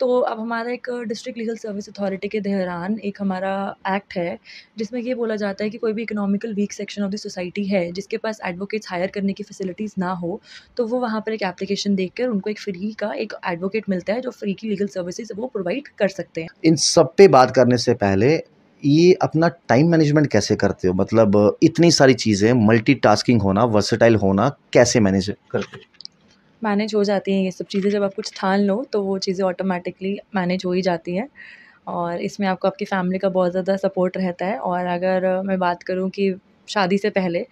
तो अब हमारा एक डिस्ट्रिक्ट लीगल सर्विस अथॉरिटी के दहरान एक हमारा एक्ट है जिसमें ये बोला जाता है कि कोई भी economical weak section of the society है जिसके पास एडवोकेट्स हायर करने की फैसिलिटीज़ ना हो तो वो वहाँ पर एक एप्लीकेशन देख कर उनको एक फ्री का एक एडवोकेट मिलता है जो फ्री की लीगल सर्विसेज वो प्रोवाइड कर सकते हैं इन सब पे बात करने से पहले ये अपना टाइम मैनेजमेंट कैसे करते हो मतलब इतनी सारी चीज़ें मल्टीटास्किंग होना वर्सेटाइल होना कैसे मैनेज करते हो मैनेज हो जाती हैं ये सब चीज़ें जब आप कुछ ठान लो तो वो चीज़ें ऑटोमेटिकली मैनेज हो ही जाती हैं और इसमें आपको आपकी फ़ैमिली का बहुत ज़्यादा सपोर्ट रहता है और अगर मैं बात करूँ कि शादी से पहले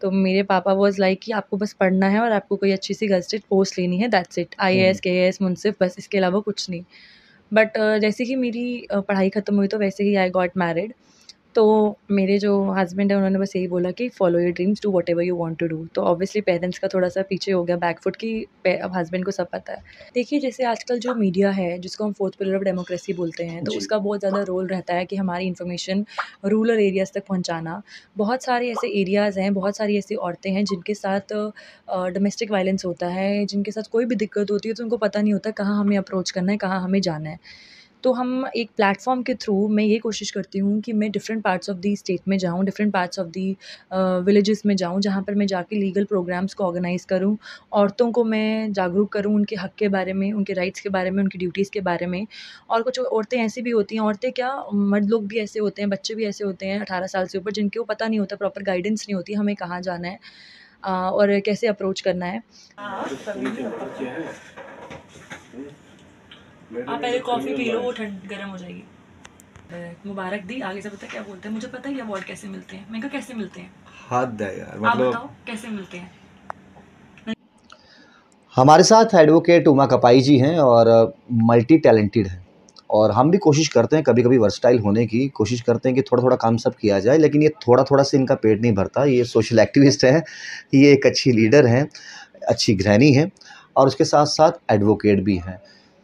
तो मेरे पापा वॉज लाइक कि आपको बस पढ़ना है और आपको कोई अच्छी सी गजटेड पोस्ट लेनी है that's it I S K A S मुनसिफ बस इसके अलावा कुछ नहीं बट जैसे ही मेरी पढ़ाई ख़त्म हुई तो वैसे ही आई गॉट मैरिड तो मेरे जो हस्बैंड है उन्होंने बस यही बोला कि follow your dreams do whatever you want to do तो ऑब्वियसली पेरेंट्स का थोड़ा सा पीछे हो गया बैकफुट कि अब हस्बैंड को सब पता है देखिए जैसे आजकल जो मीडिया है जिसको हम फोर्थ पिलर ऑफ डेमोक्रेसी बोलते हैं तो उसका बहुत ज़्यादा रोल रहता है कि हमारी इन्फॉर्मेशन रूरल एरियाज़ तक पहुँचाना बहुत सारे ऐसे एरियाज़ हैं बहुत सारी ऐसी औरतें हैं जिनके साथ डोमेस्टिक वायलेंस होता है जिनके साथ कोई भी दिक्कत होती है तो उनको पता नहीं होता कहाँ हमें अप्रोच करना है कहाँ हमें जाना है तो हम एक प्लेटफॉर्म के थ्रू मैं ये कोशिश करती हूँ कि मैं different parts of the state में जाऊँ different parts of the villages में जाऊँ जहाँ पर मैं जाके लीगल प्रोग्राम्स को ऑर्गेनाइज़ करूँ औरतों को मैं जागरूक करूँ उनके हक़ के बारे में उनके राइट्स के बारे में उनकी ड्यूटीज़ के बारे में और कुछ औरतें ऐसी भी होती हैं औरतें क्या मर्द लोग भी ऐसे होते हैं बच्चे भी ऐसे होते हैं अठारह साल से ऊपर जिनके वो पता नहीं होता प्रॉपर गाइडेंस नहीं होती हमें कहाँ जाना है और कैसे अप्रोच करना है हाँ। आप पहले तो कॉफ़ी पी लो वो ठंड गर्म हो जाएगी मुबारक दी आगे से पता क्या बोलते हैं मुझे पता है ये अवार्ड कैसे मिलते हैं मैं कहा कैसे मिलते हैं हाथ दे यार मतलब... आप बताओ कैसे मिलते हैं हमारे साथ एडवोकेट उमा कपाई जी हैं और मल्टी टैलेंटेड हैं और हम भी कोशिश करते हैं कभी कभी वर्सटाइल होने की कोशिश करते हैं कि थोड़ा थोड़ा काम सब किया जाए लेकिन ये थोड़ा थोड़ा से इनका पेट नहीं भरता ये सोशल एक्टिविस्ट हैं ये एक अच्छी लीडर हैं अच्छी गृहणी हैं और उसके साथ साथ एडवोकेट भी हैं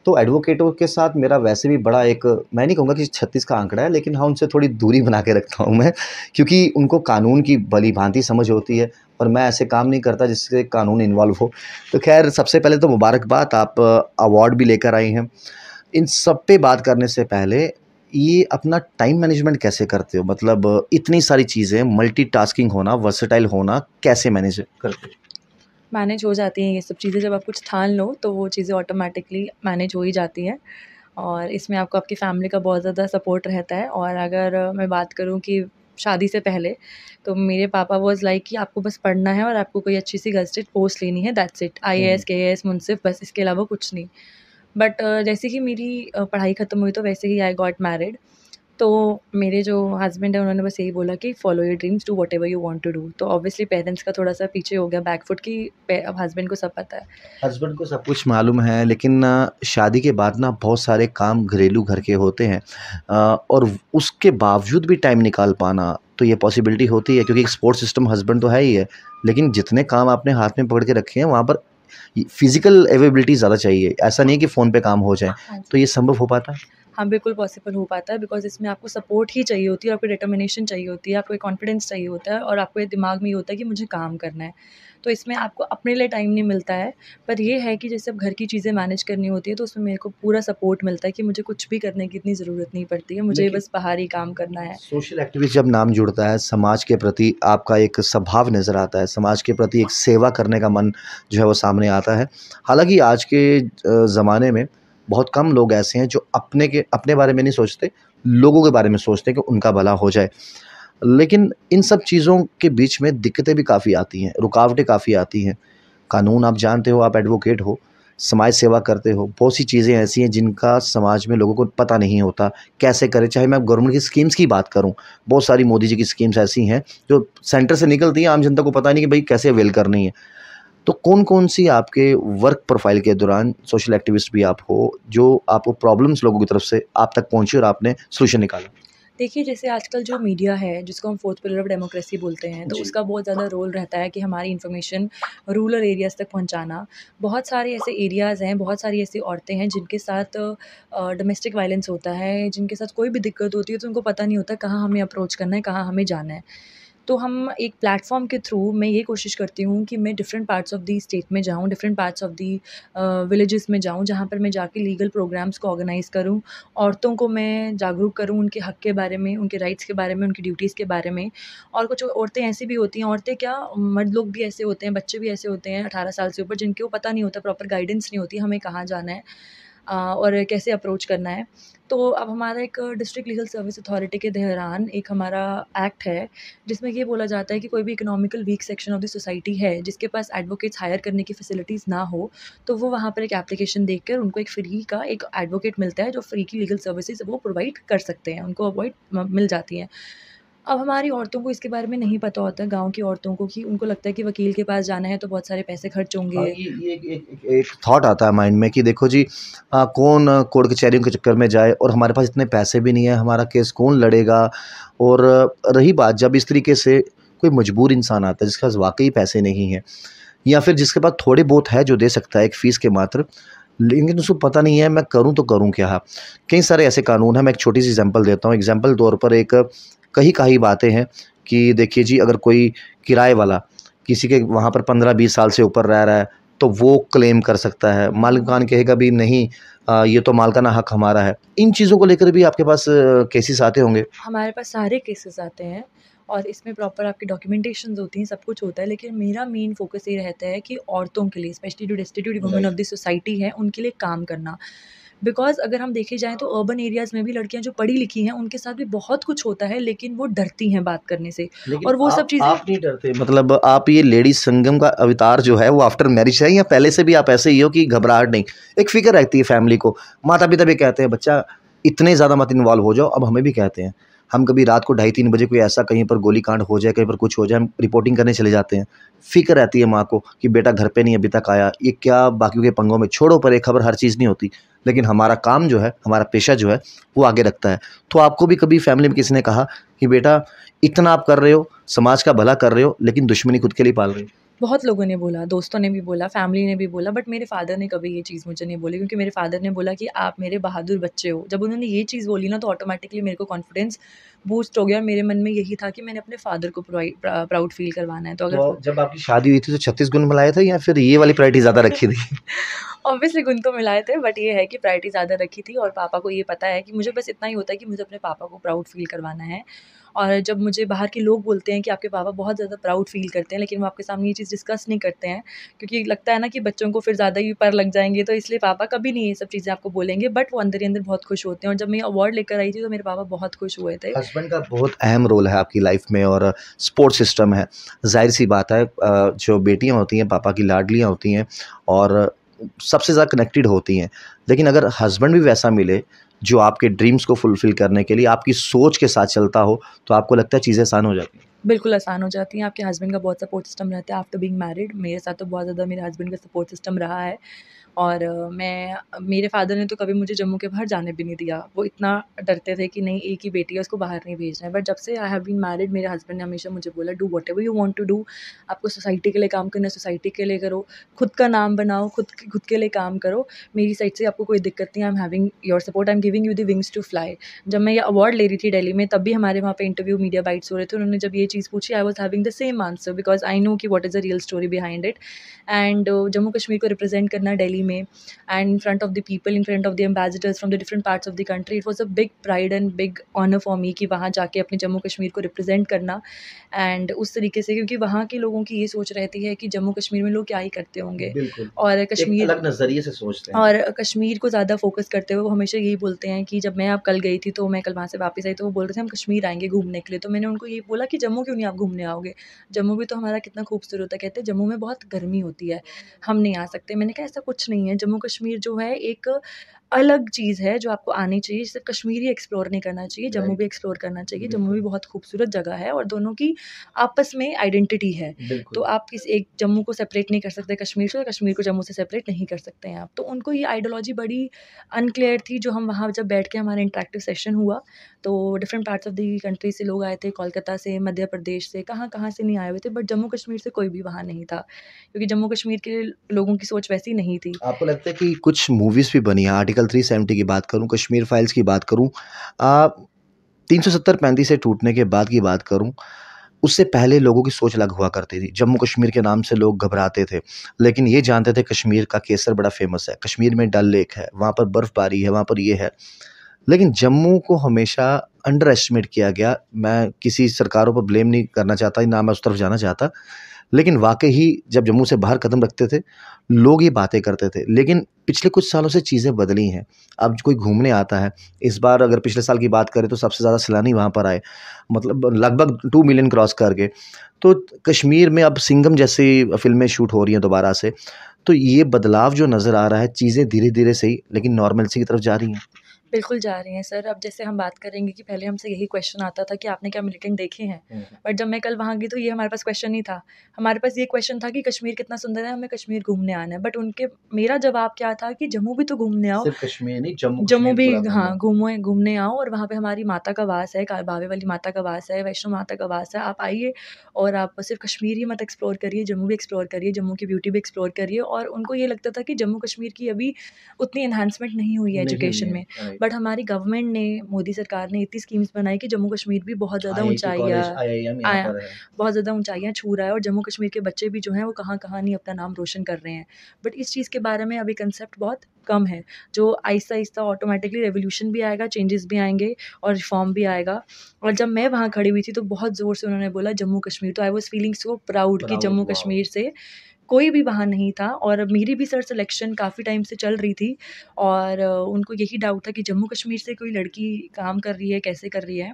तो एडवोकेटों के साथ मेरा वैसे भी बड़ा एक मैं नहीं कहूँगा कि छत्तीस का आंकड़ा है लेकिन हाँ उनसे थोड़ी दूरी बना के रखता हूँ मैं क्योंकि उनको कानून की भली भांति समझ होती है और मैं ऐसे काम नहीं करता जिससे कानून इन्वॉल्व हो तो खैर सबसे पहले तो मुबारकबाद आप अवार्ड भी लेकर आई हैं इन सब पे बात करने से पहले ये अपना टाइम मैनेजमेंट कैसे करते हो मतलब इतनी सारी चीज़ें मल्टी होना वर्सटाइल होना कैसे मैनेज करते हो मैनेज हो जाती हैं ये सब चीज़ें जब आप कुछ ठान लो तो वो चीज़ें ऑटोमेटिकली मैनेज हो ही जाती हैं और इसमें आपको आपकी फ़ैमिली का बहुत ज़्यादा सपोर्ट रहता है और अगर मैं बात करूँ कि शादी से पहले तो मेरे पापा वॉज लाइक कि आपको बस पढ़ना है और आपको कोई अच्छी सी गजटेड पोस्ट लेनी है that's it I A S K A S मुनसिफ बस इसके अलावा कुछ नहीं बट जैसे ही मेरी पढ़ाई ख़त्म हुई तो वैसे ही आई गॉट मैरिड तो मेरे जो हस्बैंड है उन्होंने बस यही बोला कि follow your dreams do whatever you want to do तो ऑब्वियसली पेरेंट्स का थोड़ा सा पीछे हो गया बैकफुट की अब हस्बैंड को सब पता है हस्बैंड को सब कुछ मालूम है लेकिन शादी के बाद ना बहुत सारे काम घरेलू घर के होते हैं और उसके बावजूद भी टाइम निकाल पाना तो ये पॉसिबिलिटी होती है क्योंकि एक स्पोर्ट्स सिस्टम हस्बैंड तो है ही है लेकिन जितने काम आपने हाथ में पकड़ के रखे हैं वहाँ पर फिज़िकल अवेबिलिटी ज़्यादा चाहिए ऐसा नहीं है कि फ़ोन पे काम हो जाए हाँ तो ये संभव हो पाता है हाँ बिल्कुल पॉसिबल हो पाता है बिकॉज इसमें आपको सपोर्ट ही चाहिए होती है आपको डिटर्मिनेशन चाहिए होती है आपको कॉन्फिडेंस चाहिए होता है और आपको ये दिमाग में ये होता है कि मुझे काम करना है तो इसमें आपको अपने लिए टाइम नहीं मिलता है पर यह है कि जैसे अब घर की चीज़ें मैनेज करनी होती है तो उसमें मेरे को पूरा सपोर्ट मिलता है कि मुझे कुछ भी करने की इतनी ज़रूरत नहीं पड़ती है मुझे बस बाहर ही काम करना है सोशल एक्टिविस्ट जब नाम जुड़ता है समाज के प्रति आपका एक स्वभाव नज़र आता है समाज के प्रति एक सेवा करने का मन जो है वो सामने आता है हालांकि आज के ज़माने में बहुत कम लोग ऐसे हैं जो अपने के अपने बारे में नहीं सोचते लोगों के बारे में सोचते कि उनका भला हो जाए लेकिन इन सब चीज़ों के बीच में दिक्कतें भी काफ़ी आती हैं रुकावटें काफ़ी आती हैं कानून आप जानते हो आप एडवोकेट हो समाज सेवा करते हो बहुत सी चीज़ें ऐसी हैं जिनका समाज में लोगों को पता नहीं होता कैसे करें चाहे मैं गवर्नमेंट की स्कीम्स की बात करूं बहुत सारी मोदी जी की स्कीम्स ऐसी हैं जो सेंटर से निकलती हैं आम जनता को पता नहीं कि भाई कैसे अवेल करनी है तो कौन कौन सी आपके वर्क प्रोफाइल के दौरान सोशल एक्टिविस्ट भी आप हो जो आपको प्रॉब्लम्स लोगों की तरफ से आप तक पहुंची और आपने सोल्यूशन निकाला देखिए जैसे आजकल जो मीडिया है जिसको हम फोर्थ पिलर ऑफ डेमोक्रेसी बोलते हैं तो उसका बहुत ज़्यादा रोल रहता है कि हमारी इन्फॉर्मेशन रूरल एरियाज़ तक पहुंचाना बहुत सारे ऐसे एरियाज़ हैं बहुत सारी ऐसी औरतें हैं जिनके साथ डोमेस्टिक वायलेंस होता है जिनके साथ कोई भी दिक्कत होती है तो उनको पता नहीं होता कहाँ हमें अप्रोच करना है कहाँ हमें जाना है तो हम एक प्लेटफॉर्म के थ्रू मैं ये कोशिश करती हूँ कि मैं different parts of the state में जाऊँ different parts of the villages में जाऊँ जहाँ पर मैं जाके लीगल प्रोग्राम्स को ऑर्गेनाइज़ करूँ औरतों को मैं जागरूक करूँ उनके हक़ के बारे में उनके राइट्स के बारे में उनकी ड्यूटीज़ के बारे में और कुछ औरतें ऐसी भी होती हैं औरतें क्या मर्द लोग भी ऐसे होते हैं बच्चे भी ऐसे होते हैं अठारह साल से ऊपर जिनके वो पता नहीं होता प्रॉपर गाइडेंस नहीं होती हमें कहाँ जाना है और कैसे अप्रोच करना है तो अब हमारा एक डिस्ट्रिक्ट लीगल सर्विस अथॉरिटी के दहरान एक हमारा एक्ट है जिसमें ये बोला जाता है कि कोई भी economical weak section of the society है जिसके पास एडवोकेट्स हायर करने की फैसिलिटीज़ ना हो तो वो वहाँ पर एक एप्लीकेशन देख कर उनको एक फ्री का एक एडवोकेट मिलता है जो फ्री की लीगल सर्विसेज वो प्रोवाइड कर सकते हैं उनको अवॉइड मिल जाती हैं अब हमारी औरतों को इसके बारे में नहीं पता होता गाँव की औरतों को कि उनको लगता है कि वकील के पास जाना है तो बहुत सारे पैसे खर्च होंगे हाँ, एक थाट आता है माइंड में कि देखो जी आ, कौन कोर्ट कचहरियों के चक्कर में जाए और हमारे पास इतने पैसे भी नहीं है हमारा केस कौन लड़ेगा और रही बात जब इस तरीके से कोई मजबूर इंसान आता है जिसके पास वाकई पैसे नहीं हैं या फिर जिसके पास थोड़े बहुत है जो दे सकता है एक फ़ीस के मात्र लेकिन उसको पता नहीं है मैं करूं तो करूं क्या कई सारे ऐसे कानून हैं मैं एक छोटी सी एग्जांपल देता हूं एग्जांपल तौर पर एक कही कही बातें हैं कि देखिए जी अगर कोई किराए वाला किसी के वहाँ पर पंद्रह बीस साल से ऊपर रह रहा है तो वो क्लेम कर सकता है मालिकान कहेगा भी नहीं आ, ये तो मालकाना हक हमारा है इन चीज़ों को लेकर भी आपके पास केसेस आते होंगे हमारे पास सारे केसेस आते हैं और इसमें प्रॉपर आपकी डॉक्यूमेंटेशन होती हैं सब कुछ होता है लेकिन मेरा मेन फोकस ये रहता है कि औरतों के लिए स्पेशली जो destitute women of the society है उनके लिए काम करना बिकॉज़ अगर हम देखे जाएँ तो अर्बन एरियाज़ में भी लड़कियाँ जो पढ़ी लिखी हैं उनके साथ भी बहुत कुछ होता है लेकिन वो डरती हैं बात करने से और वो सब चीज़ें आप नहीं डरते मतलब आप ये लेडीज संगम का अवतार जो है वो आफ्टर मैरिज है या पहले से भी आप ऐसे ही हो कि घबराहट नहीं एक फिक्र रहती है फैमिली को माता पिता भी कहते हैं बच्चा इतने ज़्यादा मत इन्वॉल्व हो जाओ अब हमें भी कहते हैं हम कभी रात को ढाई तीन बजे कोई ऐसा कहीं पर गोली कांड हो जाए कहीं पर कुछ हो जाए हम रिपोर्टिंग करने चले जाते हैं फिक्र रहती है माँ को कि बेटा घर पे नहीं अभी तक आया ये क्या बाकी के पंगों में छोड़ो पर एक खबर हर चीज़ नहीं होती लेकिन हमारा काम जो है हमारा पेशा जो है वो आगे रखता है तो आपको भी कभी फैमिली में किसी ने कहा कि बेटा इतना आप कर रहे हो समाज का भला कर रहे हो लेकिन दुश्मनी खुद के लिए पाल रहे हो बहुत लोगों ने बोला दोस्तों ने भी बोला फैमिली ने भी बोला बट मेरे फादर ने कभी ये चीज़ मुझे नहीं बोली क्योंकि मेरे फादर ने बोला कि आप मेरे बहादुर बच्चे हो जब उन्होंने ये चीज़ बोली ना तो ऑटोमेटिकली मेरे को कॉन्फिडेंस बूस्ट हो गया और मेरे मन में यही था कि मैंने अपने फादर को प्राउड फील करवाना है तो अगर तो जब आपकी शादी हुई थी तो छत्तीस गुण मिलाया था या फिर ये वाली प्रायरिटी ज़्यादा रखी थी ऑब्वियसली गुण तो मिलाए थे बट ये है कि प्रायरिटी ज़्यादा रखी थी और पापा को ये पता है कि मुझे बस इतना ही होता है कि मुझे अपने पापा को प्राउड फील करवाना है और जब मुझे बाहर के लोग बोलते हैं कि आपके पापा बहुत ज़्यादा प्राउड फील करते हैं लेकिन वो आपके सामने ये चीज़ डिस्कस नहीं करते हैं क्योंकि लगता है ना कि बच्चों को फिर ज़्यादा ही पर लग जाएंगे तो इसलिए पापा कभी नहीं ये सब चीज़ें आपको बोलेंगे बट वो अंदर ही अंदर बहुत खुश होते हैं और जब मैं अवार्ड लेकर आई थी तो मेरे पापा बहुत खुश हुए थे हस्बैंड का बहुत अहम रोल है आपकी लाइफ में और सपोर्ट सिस्टम है जाहिर सी बात है जो बेटियाँ होती हैं पापा की लाडलियाँ होती हैं और सबसे ज़्यादा कनेक्टेड होती हैं लेकिन अगर हस्बैंड भी वैसा मिले जो आपके ड्रीम्स को फुलफ़िल करने के लिए आपकी सोच के साथ चलता हो तो आपको लगता है चीज़ें आसान हो जाती हैं बिल्कुल आसान हो जाती हैं आपके हस्बैंड का बहुत सपोर्ट सिस्टम रहता है आफ्टर बीइंग मैरिड मेरे साथ तो बहुत ज़्यादा मेरे हस्बैंड का सपोर्ट सिस्टम रहा है और मैं मेरे फ़ादर ने तो कभी मुझे जम्मू के बाहर जाने भी नहीं दिया वो इतना डरते थे कि नहीं एक ही बेटी है उसको बाहर नहीं भेजना है बट जब से आई हैव बीन मैरिड मेरे हस्बैंड ने हमेशा मुझे बोला do whatever you want to do आपको सोसाइटी के लिए काम करना सोसाइटी के लिए करो खुद का नाम बनाओ खुद खुद के लिए काम करो मेरी साइड से आपको कोई दिक्कत नहीं I am having your support I am giving you the wings to fly जब मैं ये अवार्ड ले रही थी डेली में तब भी हमारे वहाँ पर इंटरव्यू मीडिया बाइट्स हो रहे थे उन्होंने जब ये चीज़ पूछी I was having the same answer because I know कि what is a real story behind it and Jammu Kashmir को रिप्रेजेंट करना डेली दिल्ली में and in front of the people in front of the ambassadors from the different parts of the country it was a big pride and big honour for me कि वहाँ जाके अपने जम्मू कश्मीर को represent करना and उस तरीके से क्योंकि वहाँ के लोगों की ये सोच रहती है कि जम्मू कश्मीर में लोग क्या ही करते होंगे और कश्मीर अलग नज़रिए से सोचते हैं और कश्मीर को ज़्यादा फोकस करते हुए वो हमेशा यही बोलते हैं कि जब मैं आप कल गई थी तो मैं कल वहाँ से वापस आई तो वो बोल रहे थे हम कश्मीर आएंगे घूमने के लिए तो मैंने उनको ये बोला कि जम्मू क्यों नहीं आप घूमने आओगे जम्मू भी तो हमारा कितना खूबसूरत है कहते हैं जम्मू में बहुत गर्मी होती है हम नहीं आ सकते मैंने कहा ऐसा कुछ नहीं है जम्मू कश्मीर जो है एक अलग चीज़ है जो आपको आनी चाहिए जैसे कश्मीर ही एक्सप्लोर नहीं करना चाहिए जम्मू भी एक्सप्लोर करना चाहिए जम्मू भी बहुत खूबसूरत जगह है और दोनों की आपस में आइडेंटिटी है तो आप किस एक जम्मू को सेपरेट नहीं कर सकते कश्मीर से और कश्मीर को जम्मू से सेपरेट नहीं कर सकते हैं आप तो उनको ये आइडियोलॉजी बड़ी अनक्लियर थी जो हम वहाँ जब बैठ के हमारा इंटरेक्टिव सेशन हुआ तो different parts of the country से लोग आए थे कोलकाता से मध्य प्रदेश से कहाँ कहाँ से नहीं आए हुए थे बट जम्मू कश्मीर से कोई भी वहाँ नहीं था क्योंकि जम्मू कश्मीर के लोगों की सोच वैसी नहीं थी आपको लगता है कि कुछ मूवीज़ भी बनी आर्टिकल आर्टिकल 370 की बात करूं कश्मीर फाइल्स की बात करूं तीन सौ सत्तर पैंतीस से टूटने के बाद की बात करूं उससे पहले लोगों की सोच अलग हुआ करती थी जम्मू कश्मीर के नाम से लोग घबराते थे लेकिन ये जानते थे कश्मीर का केसर बड़ा फेमस है कश्मीर में डल लेक है वहाँ पर बर्फ़बारी है वहाँ पर ये है लेकिन जम्मू को हमेशा अंडर एस्टिमेट किया गया मैं किसी सरकारों पर ब्लेम नहीं करना चाहता ना मैं उस तरफ जाना चाहता लेकिन वाकई ही जब जम्मू से बाहर कदम रखते थे लोग ये बातें करते थे लेकिन पिछले कुछ सालों से चीज़ें बदली हैं अब कोई घूमने आता है इस बार अगर पिछले साल की बात करें तो सबसे ज़्यादा सैलानी वहाँ पर आए मतलब लगभग टू मिलियन क्रॉस करके तो कश्मीर में अब सिंगम जैसी फिल्में शूट हो रही हैं दोबारा से तो ये बदलाव जो नज़र आ रहा है चीज़ें धीरे धीरे सही लेकिन नॉर्मल सी की तरफ जा रही हैं बिल्कुल जा रही हैं सर अब जैसे हम बात करेंगे कि पहले हमसे यही क्वेश्चन आता था कि आपने क्या मिलिटेंट देखे हैं बट जब मैं कल वहाँ गई तो ये हमारे पास क्वेश्चन नहीं था हमारे पास ये क्वेश्चन था कि कश्मीर कितना सुंदर है हमें कश्मीर घूमने आना है बट उनके मेरा जवाब क्या था कि जम्मू भी तो घूमने आओ कश्मीर नहीं जम्मू भी हाँ घूमो घूमने आओ और वहाँ पर हमारी माता का वास है बावे वाली माता का वास है वैष्णो माता का वास है आप आइए और आप सिर्फ कश्मीर ही मत एक्सप्लोर करिए जम्मू भी एक्सप्लोर करिए जम्मू की ब्यूटी भी एक्सप्लोर करिए और उनको ये लगता था कि जम्मू कश्मीर की अभी उतनी इन्हांसमेंट नहीं हुई है एजुकेशन में बट हमारी गवर्नमेंट ने मोदी सरकार ने इतनी स्कीम्स बनाई कि जम्मू कश्मीर भी बहुत ज़्यादा ऊँचाइयाँ बहुत ज़्यादा ऊँचाइयाँ छू रहा है और जम्मू कश्मीर के बच्चे भी जो हैं वो कहाँ कहाँ नहीं अपना नाम रोशन कर रहे हैं बट इस चीज़ के बारे में अभी कंसेप्ट बहुत कम है जो आहिस्ता आहिस्ता ऑटोमेटिकली रेवोल्यूशन भी आएगा चेंजेस भी आएंगे और रिफॉर्म भी आएगा और जब मैं वहाँ खड़ी हुई थी तो बहुत ज़ोर से उन्होंने बोला जम्मू कश्मीर तो I was feeling so proud कि जम्मू कश्मीर से कोई भी वहाँ नहीं था और मेरी भी सर सिलेक्शन काफ़ी टाइम से चल रही थी और उनको यही डाउट था कि जम्मू कश्मीर से कोई लड़की काम कर रही है कैसे कर रही है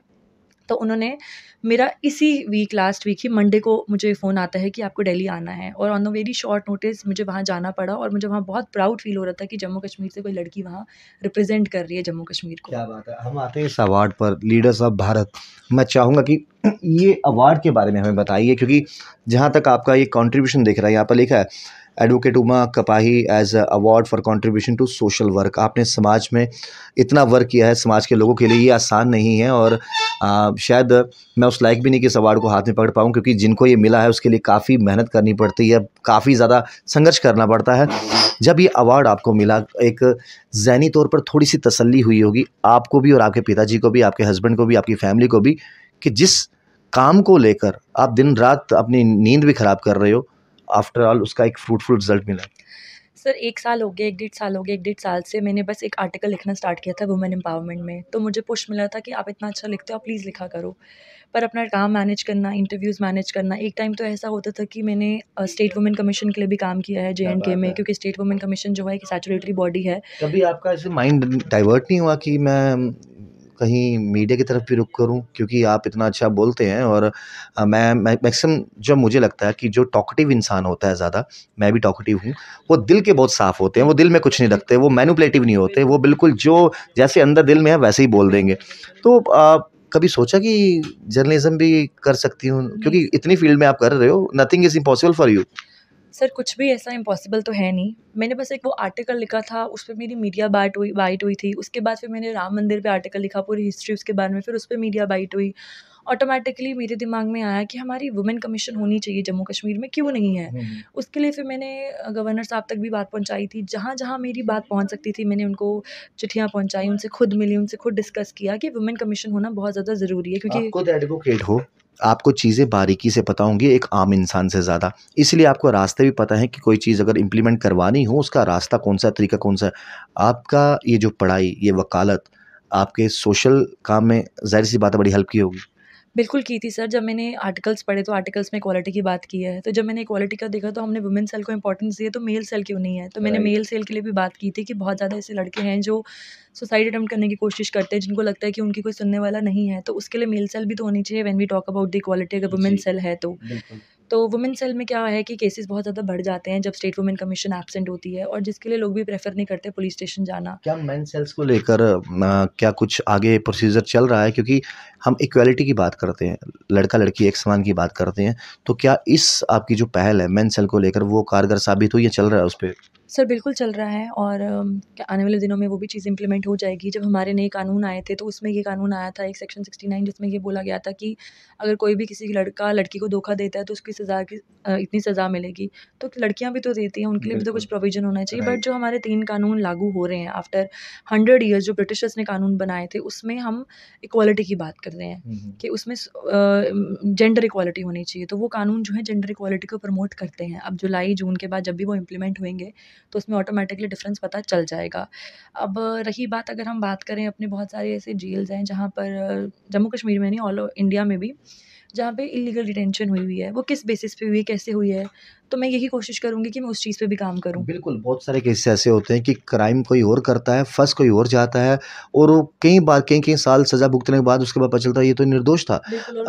तो उन्होंने मेरा इसी वीक लास्ट वीक ही मंडे को मुझे फ़ोन आता है कि आपको दिल्ली आना है और on a very short notice मुझे वहाँ जाना पड़ा और मुझे वहाँ बहुत प्राउड फील हो रहा था कि जम्मू कश्मीर से कोई लड़की वहाँ रिप्रेजेंट कर रही है जम्मू कश्मीर को क्या बात है हम आते हैं इस अवार्ड पर लीडर्स ऑफ भारत मैं चाहूँगा कि ये अवार्ड के बारे में हमें बताइए क्योंकि जहाँ तक आपका ये कॉन्ट्रीब्यूशन देख रहा है यहाँ पर लिखा है advocate Uma Kapahi as award for contribution to social work आपने समाज में इतना वर्क किया है समाज के लोगों के लिए ये आसान नहीं है और आ, शायद मैं उस लायक भी नहीं कि इस अवार्ड को हाथ में पकड़ पाऊँ क्योंकि जिनको ये मिला है उसके लिए काफ़ी मेहनत करनी पड़ती है काफ़ी ज़्यादा संघर्ष करना पड़ता है जब ये अवार्ड आपको मिला एक जहनी तौर पर थोड़ी सी तसल्ली हुई होगी आपको भी और आपके पिताजी को भी आपके हस्बैंड को भी आपकी फैमिली को भी कि जिस काम को लेकर आप दिन रात अपनी नींद भी ख़राब कर रहे हो आफ्टर ऑल उसका एक फ्रूटफुल रिजल्ट मिला सर एक साल हो गया एक डेढ़ साल हो गया एक डेढ़ साल से मैंने बस एक आर्टिकल लिखना स्टार्ट किया था वुमेन एम्पावरमेंट में तो मुझे पुश मिला था कि आप इतना अच्छा लिखते हो आप प्लीज़ लिखा करो पर अपना काम मैनेज करना इंटरव्यूज़ मैनेज करना एक टाइम तो ऐसा होता था कि मैंने स्टेट वुमेन कमीशन के लिए भी काम किया है जे एंड के में क्योंकि स्टेट वुमेन कमीशन जो है एक सैचुरेटरी बॉडी है कभी आपका ऐसे माइंड डाइवर्ट नहीं हुआ कि मैं कहीं मीडिया की तरफ भी रुख करूं क्योंकि आप इतना अच्छा बोलते हैं और मैं मैक्सिमम जो मुझे लगता है कि जो टॉकटिव इंसान होता है ज़्यादा मैं भी टॉकटिव हूँ वो दिल के बहुत साफ़ होते हैं वो दिल में कुछ नहीं रखते वो मैनुपलेटिव नहीं होते वो बिल्कुल जो जैसे अंदर दिल में है वैसे ही बोल देंगे तो आप कभी सोचा कि जर्नलिज्म भी कर सकती हूँ क्योंकि इतनी फील्ड में आप कर रहे हो nothing is impossible for you sir कुछ भी ऐसा इम्पॉसिबल तो है नहीं मैंने बस एक वो आर्टिकल लिखा था उस पर मेरी मीडिया बाइट हुई बाइट हुई थी उसके बाद फिर मैंने राम मंदिर पे आर्टिकल लिखा पूरी हिस्ट्री उसके बारे में फिर उस पर मीडिया बाइट हुई ऑटोमेटिकली मेरे दिमाग में आया कि हमारी वुमेन कमीशन होनी चाहिए जम्मू कश्मीर में क्यों नहीं है नहीं। हम्म। उसके लिए फिर मैंने गवर्नर साहब तक भी बात पहुंचाई थी जहाँ जहाँ मेरी बात पहुंच सकती थी मैंने उनको चिट्ठियाँ पहुंचाई उनसे खुद मिली उनसे खुद डिस्कस किया कि वुमेन कमीशन होना बहुत ज़्यादा ज़रूरी है क्योंकि खुद एडवोकेट हो आपको चीज़ें बारीकी से पता होंगी एक आम इंसान से ज़्यादा इसलिए आपको रास्ते भी पता है कि कोई चीज़ अगर इम्प्लीमेंट करवानी हो उसका रास्ता कौन सा तरीका कौन सा आपका ये जो पढ़ाई ये वकालत आपके सोशल काम में जाहिर सी बात बड़ी हेल्प की होगी बिल्कुल की थी सर जब मैंने आर्टिकल्स पढ़े तो आर्टिकल्स में क्वालिटी की बात की है तो जब मैंने क्वालिटी का देखा तो हमने वुमेन सेल को इंपॉर्टेंस दिया तो मेल सेल क्यों नहीं है तो मैंने मेल सेल के लिए भी बात की थी कि बहुत ज़्यादा ऐसे लड़के हैं जो सुसाइड अटैम्प्ट करने की कोशिश करते हैं जिनको लगता है कि उनकी कोई सुनने वाला नहीं है तो उसके लिए मेल सेल भी तो होनी चाहिए when we talk about the quality अगर वुमेन सेल है तो तो वुमेन सेल में क्या है कि केसेस बहुत ज़्यादा बढ़ जाते हैं जब स्टेट वुमेन कमीशन एबसेंट होती है और जिसके लिए लोग भी प्रेफर नहीं करते पुलिस स्टेशन जाना क्या मेन सेल्स को लेकर क्या कुछ आगे प्रोसीजर चल रहा है क्योंकि हम इक्वालिटी की बात करते हैं लड़का लड़की एक समान की बात करते हैं तो क्या इस आपकी जो पहल है मेन सेल को लेकर वो कारगर साबित हुई या चल रहा है उस पर सर बिल्कुल चल रहा है और आने वाले दिनों में वो भी चीज़ इंप्लीमेंट हो जाएगी जब हमारे नए कानून आए थे तो उसमें ये कानून आया था एक सेक्शन सिक्सटी नाइन जिसमें ये बोला गया था कि अगर कोई भी किसी लड़का लड़की को धोखा देता है तो उसकी सज़ा की इतनी सज़ा मिलेगी तो लड़कियाँ भी तो देती हैं उनके लिए भी तो कुछ प्रोविज़न होना चाहिए बट जो हमारे तीन कानून लागू हो रहे हैं आफ्टर हंड्रेड ईयर्स जो ब्रिटिशर्स ने कानून बनाए थे उसमें हम इक्वालिटी की बात कर रहे हैं हम्म, हम्म। कि उसमें जेंडर इक्वालिटी होनी चाहिए तो वो कानून जो है जेंडर इक्वालिटी को प्रमोट करते हैं अब जुलाई जून के बाद जब भी वो इम्प्लीमेंट होंगे तो उसमें ऑटोमेटिकली डिफरेंस पता चल जाएगा अब रही बात अगर हम बात करें अपने बहुत सारे ऐसे जेल्स हैं जहाँ पर जम्मू कश्मीर में नहीं ऑल इंडिया में भी जहाँ पे इलीगल डिटेंशन हुई हुई है वो किस बेसिस पे हुई है कैसे हुई है तो मैं यही कोशिश करूँगी कि मैं उस चीज़ पे भी काम करूँ बिल्कुल बहुत सारे केसेस ऐसे होते हैं कि क्राइम कोई और करता है फंस कोई और जाता है और वो कई बार कई कई साल सज़ा भुगतने के बाद उसके बाद पता चलता है ये तो निर्दोष था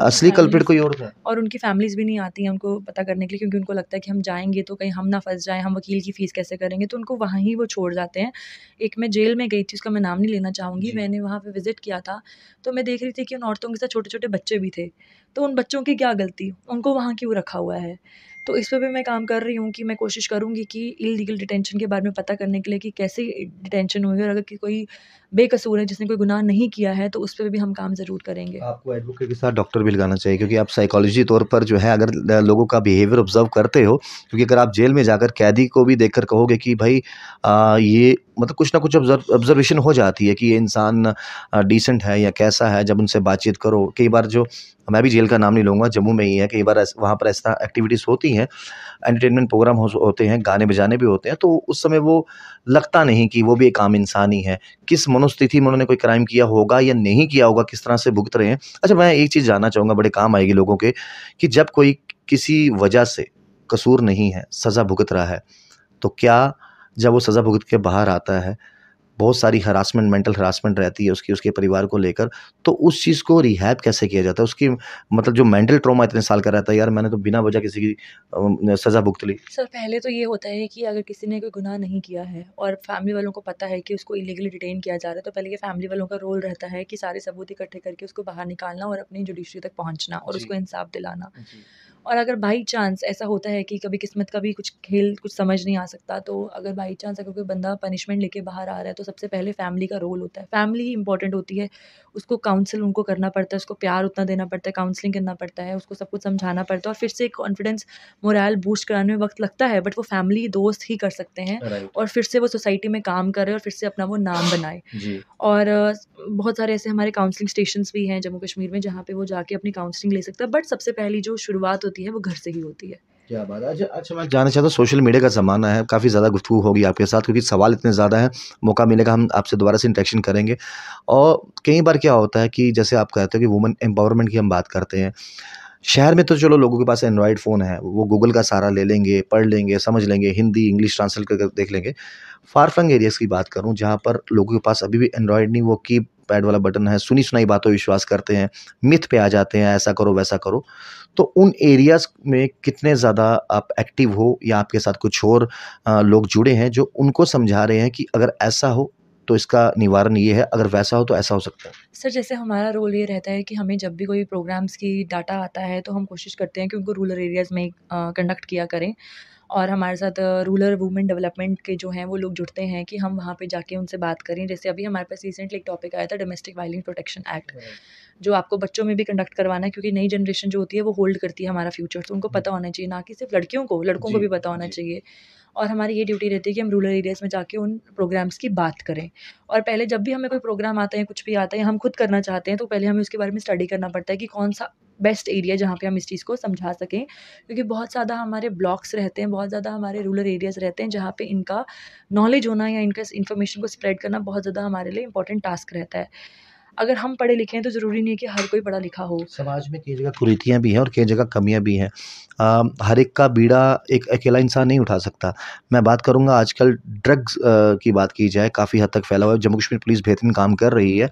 असली कल्पिट कोई और था और उनकी फैमिलीज़ भी नहीं आती हैं उनको पता करने के लिए क्योंकि उनको लगता है कि हम जाएंगे तो कहीं हम ना फंस जाएँ हम वकील की फ़ीस कैसे करेंगे तो उनको वहाँ ही वो छोड़ जाते हैं एक मैं जेल में गई थी उसका मैं नाम नहीं लेना चाहूँगी मैंने वहाँ पर विज़िट किया था तो मैं देख रही थी कि उन औरतों के साथ छोटे छोटे बच्चे भी थे तो उन बच्चों की क्या गलती उनको वहाँ क्यों रखा हुआ है तो इस पर भी मैं काम कर रही हूँ कि मैं कोशिश करूँगी कि इलीगल डिटेंशन के बारे में पता करने के लिए कि कैसे डिटेंशन हुई और अगर कि कोई बेकसूर है जिसने कोई गुनाह नहीं किया है तो उस पर भी हम काम ज़रूर करेंगे आपको एडवोकेट के साथ डॉक्टर भी लगाना चाहिए क्योंकि आप साइकोलॉजी तौर पर जो है अगर लोगों का बिहेवियर ऑब्जर्व करते हो क्योंकि अगर आप जेल में जाकर कैदी को भी देखकर कहोगे कि भाई आ, ये मतलब कुछ ना कुछ ऑब्जर्वेशन हो जाती है कि ये इंसान डिसेंट है या कैसा है जब उनसे बातचीत करो कई बार जो मैं भी जेल का नाम नहीं लूँगा जम्मू में ही है कई बार वहाँ पर ऐसा एक्टिविटीज़ होती हैं है एंटरटेनमेंट प्रोग्राम हो, होते हैं गाने बजाने भी होते हैं तो उस समय वो लगता नहीं कि वो भी एक आम इंसान ही है किस मनोस्थिति में उन्होंने कोई क्राइम किया होगा या नहीं किया होगा किस तरह से भुगत रहे हैं अच्छा मैं एक चीज़ जानना चाहूँगा बड़े काम आएगी लोगों के कि जब कोई किसी वजह से कसूर नहीं है सज़ा भुगत रहा है तो क्या जब वो सज़ा भुगत के बाहर आता है बहुत सारी हरासमेंट मेंटल हरासमेंट रहती है उसकी उसके परिवार को लेकर तो उस चीज़ को रिहैब कैसे किया जाता है उसकी मतलब जो मेंटल ट्रॉमा इतने साल का रहता है यार मैंने तो बिना वजह किसी की सज़ा भुगत ली सर पहले तो ये होता है कि अगर किसी ने कोई गुनाह नहीं किया है और फैमिली वालों को पता है कि उसको इलीगली डिटेन किया जा रहा है तो पहले ये फैमिली वालों का रोल रहता है कि सारे सबूत इकट्ठे करके उसको बाहर निकालना और अपनी जुडिशरी तक पहुँचना और उसको इंसाफ दिलाना और अगर बाई चांस ऐसा होता है कि कभी किस्मत का भी कुछ खेल कुछ समझ नहीं आ सकता तो अगर बाई चांस अगर कोई बंदा पनिशमेंट लेके बाहर आ रहा है तो सबसे पहले फैमिली का रोल होता है फैमिली ही इंपॉर्टेंट होती है उसको काउंसिल उनको करना पड़ता है उसको प्यार उतना देना पड़ता है काउंसलिंग करना पड़ता है उसको सब कुछ समझाना पड़ता है और फिर से एक कॉन्फिडेंस मोरल बूस्ट कराने में वक्त लगता है बट वो फैमिली दोस्त ही कर सकते हैं और फिर से वो सोसाइटी में काम करे और फिर से अपना वो नाम बनाए और बहुत सारे ऐसे हमारे काउंसलिंग स्टेशन भी हैं जम्मू कश्मीर में जहाँ पे वो जाके अपनी काउंसलिंग ले सकता है बट सबसे पहली जो शुरुआत होती होती है वो घर से ही होती है क्या बात है अच्छा अच्छा मैं जानना चाहता हूँ सोशल मीडिया का ज़माना है काफ़ी ज़्यादा गुफ्तु होगी आपके साथ क्योंकि सवाल इतने ज़्यादा हैं मौका मिलेगा हम आपसे दोबारा से इंटरेक्शन करेंगे और कई बार क्या होता है कि जैसे आप कहते हो कि वुमेन एम्पावरमेंट की हम बात करते हैं शहर में तो चलो लोगों के पास एंड्रॉयड फ़ोन है वो गूगल का सारा ले लेंगे पढ़ लेंगे समझ लेंगे हिंदी इंग्लिश ट्रांसलेट कर देख लेंगे फार फ्लंग एरियाज़ की बात करूँ जहाँ पर लोगों के पास अभी भी एंड्रॉयड नहीं वो की पैड वाला बटन है सुनी सुनाई बातों विश्वास करते हैं मिथ पे आ जाते हैं ऐसा करो वैसा करो तो उन एरियाज़ में कितने ज़्यादा आप एक्टिव हो या आपके साथ कुछ और लोग जुड़े हैं जो उनको समझा रहे हैं कि अगर ऐसा हो तो इसका निवारण ये है अगर वैसा हो तो ऐसा हो सकता है सर जैसे हमारा रोल ये रहता है कि हमें जब भी कोई प्रोग्राम्स की डाटा आता है तो हम कोशिश करते हैं कि उनको रूरल एरियाज़ में कंडक्ट किया करें और हमारे साथ रूलर वूमेन डेवलपमेंट के जो हैं वो लोग जुड़ते हैं कि हम वहाँ पे जाके उनसे बात करें जैसे अभी हमारे पास रिसेंटली एक टॉपिक आया था डोमेस्टिक वायलेंस प्रोटेक्शन एक्ट जो आपको बच्चों में भी कंडक्ट करवाना है क्योंकि नई जनरेशन जो होती है वो होल्ड करती है हमारा फ्यूचर तो उनको पता होना चाहिए ना कि सिर्फ लड़कियों को लड़कों को भी पता होना चाहिए और हमारी ये ड्यूटी रहती है कि हम रूरल एरियाज़ में जाके उन प्रोग्राम्स की बात करें और पहले जब भी हमें कोई प्रोग्राम आता है कुछ भी आता है हम खुद करना चाहते हैं तो पहले हमें उसके बारे में स्टडी करना पड़ता है कि कौन सा बेस्ट एरिया जहाँ पे हम इस चीज़ को समझा सकें क्योंकि बहुत ज़्यादा हमारे ब्लॉक्स रहते हैं बहुत ज़्यादा हमारे रूरल एरियाज़ रहते हैं जहाँ पे इनका नॉलेज होना या इनका इन्फॉर्मेशन को स्प्रेड करना बहुत ज़्यादा हमारे लिए इंपॉर्टेंट टास्क रहता है अगर हम पढ़े लिखे हैं तो ज़रूरी नहीं है कि हर कोई पढ़ा लिखा हो समाज में कई जगह कुरीतियाँ भी हैं और कई जगह कमियाँ भी हैं हर एक का बीड़ा एक अकेला इंसान नहीं उठा सकता मैं बात करूँगा आजकल ड्रग्स की बात की जाए काफ़ी हद तक फैला हुआ है जम्मू कश्मीर पुलिस बेहतरीन काम कर रही है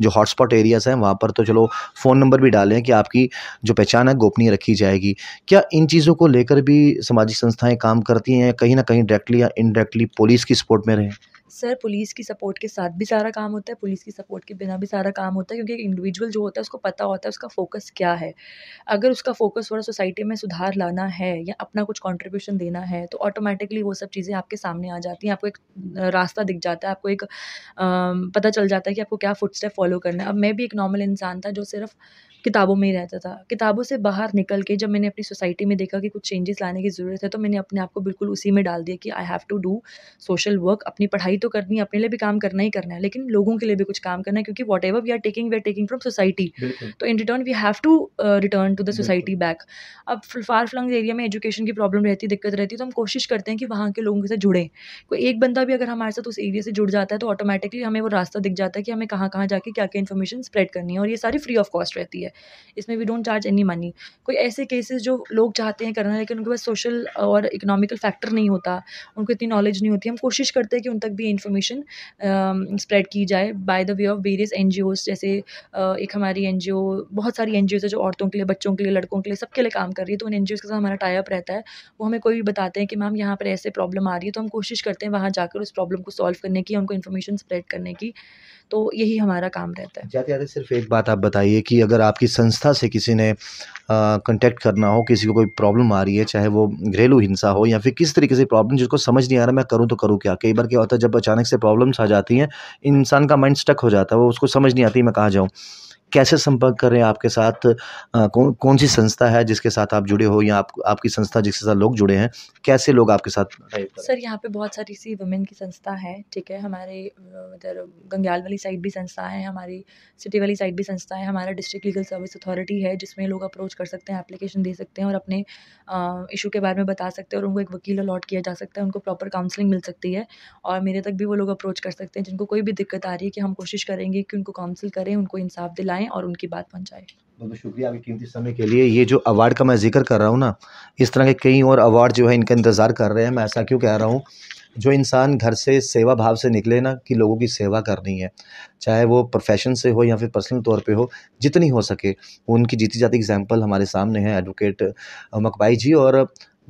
जो हॉटस्पॉट एरियाज़ हैं वहाँ पर तो चलो फ़ोन नंबर भी डालें कि आपकी जो पहचान है गोपनीय रखी जाएगी क्या इन चीज़ों को लेकर भी सामाजिक संस्थाएँ काम करती हैं कहीं ना कहीं डायरेक्टली या इनडायरेक्टली पुलिस की सपोर्ट में रहें सर पुलिस की सपोर्ट के साथ भी सारा काम होता है पुलिस की सपोर्ट के बिना भी सारा काम होता है क्योंकि एक इंडिविजुअल जो होता है उसको पता होता है उसका फोकस क्या है अगर उसका फोकस थोड़ा सोसाइटी में सुधार लाना है या अपना कुछ कॉन्ट्रीब्यूशन देना है तो ऑटोमेटिकली वो सब चीज़ें आपके सामने आ जाती हैं आपको एक रास्ता दिख जाता है आपको एक पता चल जाता है कि आपको क्या फुट स्टेप फॉलो करना है अब मैं भी एक नॉर्मल इंसान था जो सिर्फ किताबों में ही रहता था किताबों से बाहर निकल के जब मैंने अपनी सोसाइटी में देखा कि कुछ चेंजेस लाने की ज़रूरत है तो मैंने अपने आप को बिल्कुल उसी में डाल दिया कि I have to do social work अपनी पढ़ाई तो करनी है अपने लिए भी काम करना ही करना है लेकिन लोगों के लिए भी कुछ काम करना है क्योंकि whatever we are taking we are taking from society तो in return we have to return to the society back अब फार फ्लंग एरिया में एजुकेशन की प्रॉब्लम रहती है दिक्कत रहती है तो हम कोशिश करते हैं कि वहाँ के लोगों के साथ जुड़ें कोई एक बंदा भी अगर हमारे साथ उस एरिया से जुड़ जाता है तो ऑटोमेटिकली हमें वो रास्ता दिख जाता है कि हमें कहाँ कहाँ जाके क्या क्या इन्फॉर्मेशन स्प्रेड करनी है और ये सारी फ्री ऑफ कॉस्ट रहती है इसमें we don't charge any money कोई ऐसे केसेस जो लोग चाहते हैं करना लेकिन उनके पास सोशल और इकोनॉमिकल फैक्टर नहीं होता उनको इतनी नॉलेज नहीं होती हम कोशिश करते हैं कि उन तक भी इन्फॉर्मेशन स्प्रेड की जाए by the way of various एन जैसे एक हमारी एन बहुत सारी एन है जो औरतों के लिए बच्चों के लिए लड़कों के लिए सबके लिए काम कर रही है तो उन एन के साथ हमारा टाइप रहता है वो हमें कोई भी बताते हैं कि मैम यहाँ पर ऐसे प्रॉब्लम आ रही है तो हम कोशिश करते हैं वहाँ जाकर उस प्रॉब्लम को सॉल्व करने की उनको इन्फॉर्मेशन स्प्रेड करने की तो यही हमारा काम रहता है जाते जाते सिर्फ एक बात आप बताइए कि अगर आपकी संस्था से किसी ने कॉन्टैक्ट करना हो किसी को कोई प्रॉब्लम आ रही है चाहे वो घरेलू हिंसा हो या फिर किस तरीके से प्रॉब्लम जिसको समझ नहीं आ रहा मैं करूँ तो करूँ क्या कई बार क्या होता है जब अचानक से प्रॉब्लम्स आ जाती हैं इंसान का माइंड स्टक हो जाता है वो उसको समझ नहीं आती मैं कहाँ जाऊँ कैसे संपर्क करें आपके साथ कौन कौन सी संस्था है जिसके साथ आप जुड़े हो या आप आपकी संस्था जिसके साथ लोग जुड़े हैं कैसे लोग आपके साथ सर यहाँ पे बहुत सारी सी वुमेन की संस्था है ठीक है हमारे इधर गंग्याल वाली साइड भी संस्था है हमारी सिटी वाली साइड भी संस्था है हमारा डिस्ट्रिक्ट लीगल सर्विस अथॉरिटी है जिसमें लोग अप्रोच कर सकते हैं एप्लीकेशन दे सकते हैं और अपने इशू के बारे में बता सकते हैं और उनको एक वकील अलॉट किया जा सकता है उनको प्रॉपर काउंसलिंग मिल सकती है और मेरे तक भी वो लोग अप्रोच कर सकते हैं जिनको कोई भी दिक्कत आ रही है कि हम कोशिश करेंगे कि उनको काउंसिल करें उनको इंसाफ दिलाएँ जाए और उनकी बात जाए बहुत बहुत शुक्रिया आपके कीमती समय के लिए ये जो अवार्ड का मैं जिक्र कर रहा हूँ ना इस तरह के कई और अवार्ड जो है इनका इंतज़ार कर रहे हैं मैं ऐसा क्यों कह रहा हूँ जो इंसान घर से सेवा भाव से निकले ना कि लोगों की सेवा करनी है चाहे वो प्रोफेशन से हो या फिर पर्सनल तौर पे हो जितनी हो सके उनकी जीती जाती एग्जांपल हमारे सामने है एडवोकेट मकबाई जी और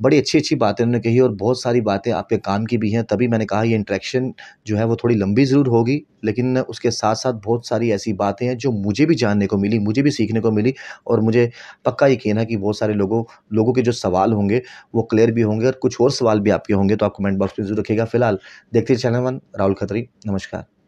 बड़ी अच्छी अच्छी बातें उन्होंने कही और बहुत सारी बातें आपके काम की भी हैं तभी मैंने कहा ये इंट्रैक्शन जो है वो थोड़ी लंबी ज़रूर होगी लेकिन उसके साथ साथ बहुत सारी ऐसी बातें हैं जो मुझे भी जानने को मिली मुझे भी सीखने को मिली और मुझे पक्का यकीन है कि बहुत सारे लोगों लोगों के जो सवाल होंगे वो क्लियर भी होंगे और कुछ और सवाल भी आपके होंगे तो आप कमेंट बॉक्स में जरूर रखिएगा फिलहाल देखते चैनल वन राहुल खत्री नमस्कार